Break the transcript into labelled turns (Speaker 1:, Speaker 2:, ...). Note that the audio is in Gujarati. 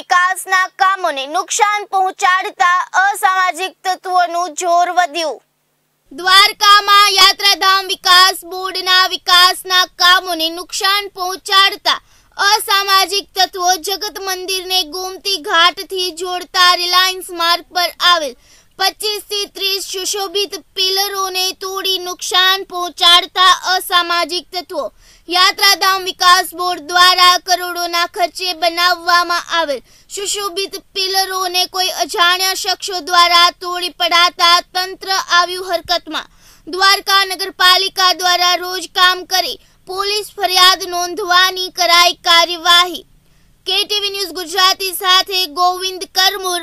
Speaker 1: વિકાસના કામોને નુકસાન પહોંચાડતા અસામાજિક તત્વોનું જોર વધ્યું દ્વારકામાં યાત્રાધામ વિકાસ બોર્ડના વિકાસના કામોને નુકસાન પહોંચાડતા અસામાજિક તત્વો જગત મંદિરને ગોમતી ઘાટથી જોડતા રિલાયન્સ માર્ગ પર આવેલ પચીસ થી સુશોભિત પિલરોને તોડી નુકસાન પહોંચાડતા અસામાજિક તત્વો યાત્રાધામ વિકાસ બોર્ડ દ્વારા કરોડોના ખર્ચે બનાવવામાં આવેલ સુશોભિત પિલરોને કોઈ અજાણ્યા શખ્સો દ્વારા તોડી પડાતા તંત્ર આવ્યું હરકતમાં દ્વારકા નગરપાલિકા દ્વારા રોજ કામ કરી પોલીસ ફરિયાદ નોંધવાની કરાઈ કાર્યવાહી કેટીવી ન્યૂઝ ગુજરાતી સાથે ગોવિંદ કરમુર